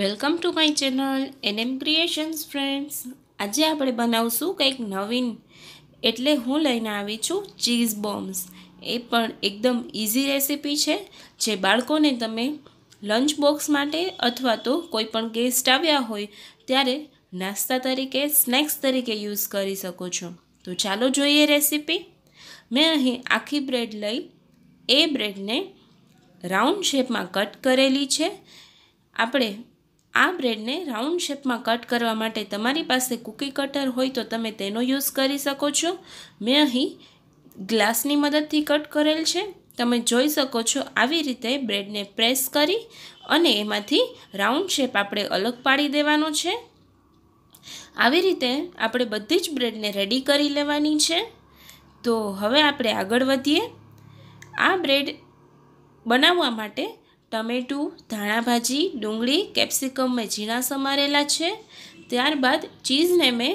welcome to my channel NM Creations friends આજે આપણે બનાવશું કંઈક નવીન એટલે હું લઈને આવી છું ચીઝ બોમ્બ્સ એ પણ એકદમ ઇઝી રેસીપી છે જે બાળકોને તમે લંચ બોક્સ માટે અથવા તો કોઈ પણ ગેસ્ટ આવ્યા હોય ત્યારે નાસ્તા તરીકે સ્નેક્સ તરીકે યુઝ કરી શકો છો તો ચાલો જોઈએ રેસીપી મેં અહીં આખી બ્રેડ લઈ એ બ્રેડને રાઉન્ડ શેપમાં કટ કરેલી છે આપણે આ બ્રેડને રાઉન્ડ શેપમાં કટ કરવા માટે તમારી પાસે કૂકી કટર હોય તો તમે તેનો યુઝ કરી શકો છો મેં અહીં ગ્લાસની મદદથી કટ કરેલ છે તમે જોઈ શકો છો આવી રીતે બ્રેડને પ્રેસ કરી અને એમાંથી રાઉન્ડ શેપ આપણે અલગ પાડી દેવાનો છે આવી રીતે આપણે બધી જ બ્રેડને રેડી કરી લેવાની છે તો હવે આપણે આગળ વધીએ આ બ્રેડ બનાવવા માટે ટમેટું ધાણાભાજી ડુંગળી કેપ્સિકમ મેં ઝીણા સમારેલા છે ત્યારબાદ ચીઝને મેં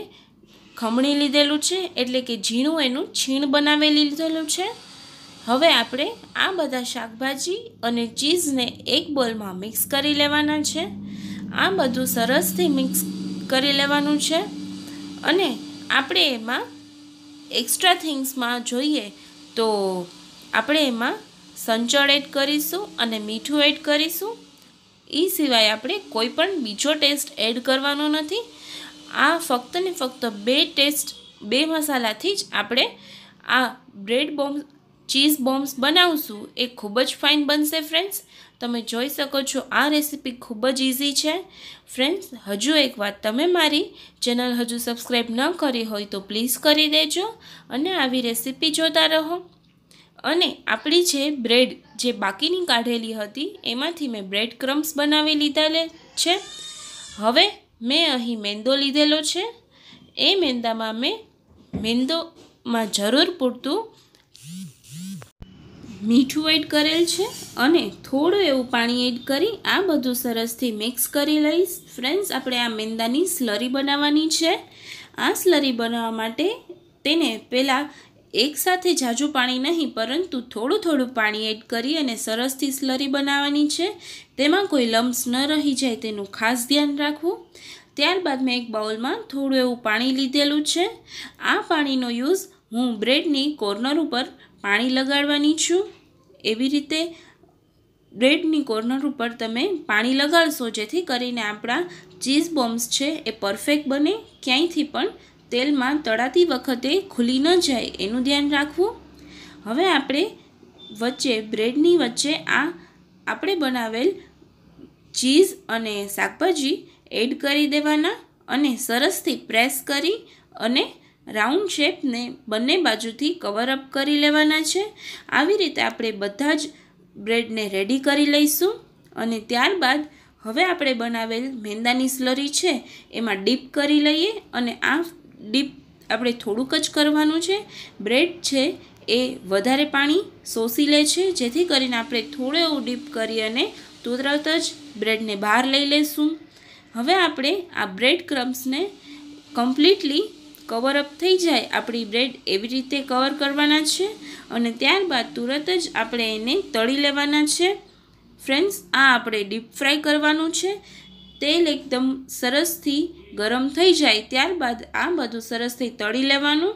ખમણી લીધેલું છે એટલે કે ઝીણું એનું છીણ બનાવી લીધેલું છે હવે આપણે આ બધા શાકભાજી અને ચીઝને એક બોલમાં મિક્સ કરી લેવાના છે આ બધું સરસથી મિક્સ કરી લેવાનું છે અને આપણે એમાં એક્સ્ટ્રા થિંગ્સમાં જોઈએ તો આપણે એમાં સંચળ એડ કરીશું અને મીઠું એડ કરીશું એ સિવાય આપણે કોઈ પણ બીજો ટેસ્ટ એડ કરવાનો નથી આ ફક્ત ને ફક્ત બે ટેસ્ટ બે મસાલાથી જ આપણે આ બ્રેડ બોમ્બ ચીઝ બોમ્બ્સ બનાવશું એ ખૂબ જ ફાઇન બનશે ફ્રેન્ડ્સ તમે જોઈ શકો છો આ રેસીપી ખૂબ જ ઇઝી છે ફ્રેન્ડ્સ હજુ એક વાત તમે મારી ચેનલ હજુ સબસ્ક્રાઈબ ન કરી હોય તો પ્લીઝ કરી દેજો અને આવી રેસીપી જોતા રહો અને આપણી જે બ્રેડ જે બાકીની કાઢેલી હતી એમાંથી મેં બ્રેડ ક્રમ્સ બનાવી લીધા છે હવે મેં અહીં મેંદો લીધેલો છે એ મેંદામાં મેં મેંદોમાં જરૂર પૂરતું મીઠું એડ કરેલ છે અને થોડું એવું પાણી એડ કરી આ બધું સરસથી મિક્સ કરી લઈશ ફ્રેન્ડ્સ આપણે આ મેંદાની સ્લરી બનાવવાની છે આ સ્લરી બનાવવા માટે તેને પહેલાં એકસાથે ઝાઝું પાણી નહીં પરંતુ થોડું થોડું પાણી એડ કરી અને સરસથી સ્લરી બનાવવાની છે તેમાં કોઈ લમ્સ ન રહી જાય તેનું ખાસ ધ્યાન રાખવું ત્યારબાદ મેં એક બાઉલમાં થોડું એવું પાણી લીધેલું છે આ પાણીનો યુઝ હું બ્રેડની કોર્નર ઉપર પાણી લગાડવાની છું એવી રીતે બ્રેડની કોર્નર ઉપર તમે પાણી લગાડશો જેથી કરીને આપણા ચીઝ બોમ્બ્સ છે એ પરફેક્ટ બને ક્યાંયથી પણ તેલમાં તળાતી વખતે ખુલી ન જાય એનું ધ્યાન રાખવું હવે આપણે વચ્ચે બ્રેડની વચ્ચે આ આપણે બનાવેલ ચીઝ અને શાકભાજી એડ કરી દેવાના અને સરસથી પ્રેસ કરી અને રાઉન્ડ શેપને બંને બાજુથી કવર અપ કરી લેવાના છે આવી રીતે આપણે બધા જ બ્રેડને રેડી કરી લઈશું અને ત્યારબાદ હવે આપણે બનાવેલ મેંદાની સ્લરી છે એમાં ડીપ કરી લઈએ અને આ ડીપ આપણે થોડુંક જ કરવાનું છે બ્રેડ છે એ વધારે પાણી શોષી લે છે જેથી કરીને આપણે થોડે એવું ડીપ કરી અને તરત જ બ્રેડને બહાર લઈ લઈશું હવે આપણે આ બ્રેડ ક્રમ્સને કમ્પ્લીટલી કવરઅપ થઈ જાય આપણી બ્રેડ એવી રીતે કવર કરવાના છે અને ત્યારબાદ તુરત જ આપણે એને તળી લેવાના છે ફ્રેન્ડ્સ આ આપણે ડીપ ફ્રાય કરવાનું છે તેલ એકદમ સરસથી ગરમ થઈ જાય ત્યારબાદ આ બધું સરસથી તળી લેવાનું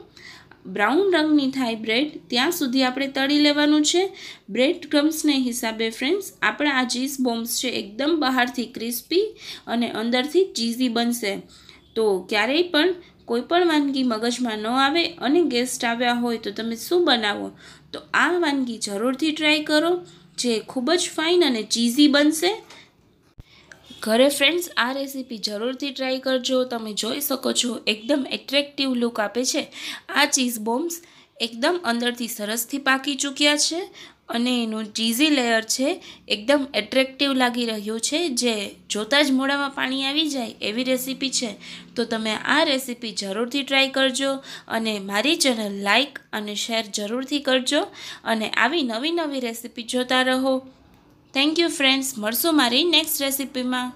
બ્રાઉન રંગની થાય બ્રેડ ત્યાં સુધી આપણે તળી લેવાનું છે બ્રેડ ક્રમ્સને હિસાબે ફ્રેન્ડ્સ આપણે આ ચીઝ બોમ્બ્સ છે એકદમ બહારથી ક્રિસ્પી અને અંદરથી ચીઝી બનશે તો ક્યારેય પણ કોઈપણ વાનગી મગજમાં ન આવે અને ગેસ્ટ આવ્યા હોય તો તમે શું બનાવો તો આ વાનગી જરૂરથી ટ્રાય કરો જે ખૂબ જ ફાઇન અને ચીઝી બનશે ઘરે ફ્રેન્ડ્સ આ રેસીપી જરૂરથી ટ્રાય કરજો તમે જોઈ શકો છો એકદમ એટ્રેક્ટિવ લુક આપે છે આ ચીઝ બોમ્બ્સ એકદમ અંદરથી સરસથી પાકી ચૂક્યા છે અને એનું ચીઝી લેયર છે એકદમ એટ્રેક્ટિવ લાગી રહ્યું છે જે જોતાં જ મોઢામાં પાણી આવી જાય એવી રેસીપી છે તો તમે આ રેસીપી જરૂરથી ટ્રાય કરજો અને મારી ચેનલ લાઇક અને શેર જરૂરથી કરજો અને આવી નવી નવી રેસીપી જોતા રહો થેન્ક યુ ફ્રેન્ડ્સ મળશું મારી નેક્સ્ટ રેસીપીમાં